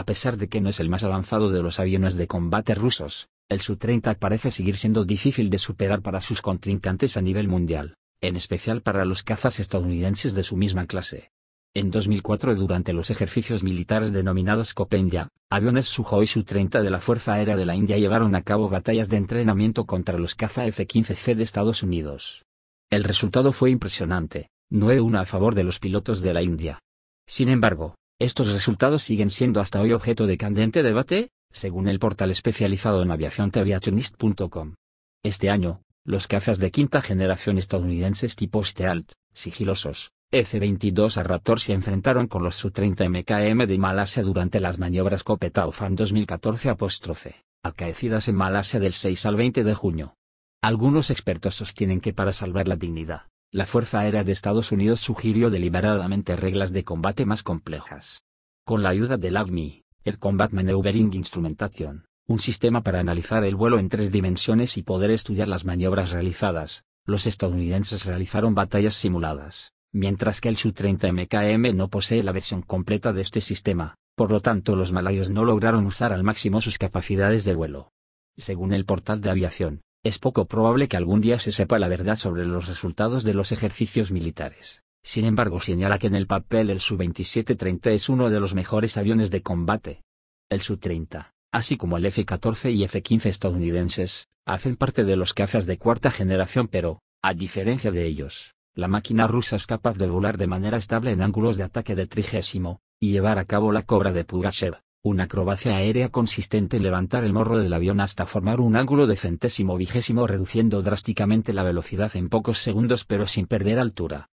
A pesar de que no es el más avanzado de los aviones de combate rusos, el Su-30 parece seguir siendo difícil de superar para sus contrincantes a nivel mundial, en especial para los cazas estadounidenses de su misma clase. En 2004 durante los ejercicios militares denominados Copendia, aviones y Su-30 de la Fuerza Aérea de la India llevaron a cabo batallas de entrenamiento contra los caza F-15C de Estados Unidos. El resultado fue impresionante, 9-1 a favor de los pilotos de la India. Sin embargo, estos resultados siguen siendo hasta hoy objeto de candente debate, según el portal especializado en aviación Este año, los cazas de quinta generación estadounidenses tipo Stealth, sigilosos, F-22 a Raptor se enfrentaron con los Su-30 MKM de Malasia durante las maniobras Fan 2014-, acaecidas en Malasia del 6 al 20 de junio. Algunos expertos sostienen que para salvar la dignidad la Fuerza Aérea de Estados Unidos sugirió deliberadamente reglas de combate más complejas. Con la ayuda del AGMI, el Combat Maneuvering Instrumentation, un sistema para analizar el vuelo en tres dimensiones y poder estudiar las maniobras realizadas, los estadounidenses realizaron batallas simuladas, mientras que el Su-30 MKM no posee la versión completa de este sistema, por lo tanto los malayos no lograron usar al máximo sus capacidades de vuelo. Según el portal de aviación, es poco probable que algún día se sepa la verdad sobre los resultados de los ejercicios militares. Sin embargo, señala que en el papel el Su-2730 es uno de los mejores aviones de combate. El Su-30, así como el F-14 y F-15 estadounidenses, hacen parte de los cazas de cuarta generación pero, a diferencia de ellos, la máquina rusa es capaz de volar de manera estable en ángulos de ataque de trigésimo, y llevar a cabo la cobra de Pugachev. Una acrobacia aérea consistente en levantar el morro del avión hasta formar un ángulo de centésimo vigésimo reduciendo drásticamente la velocidad en pocos segundos pero sin perder altura.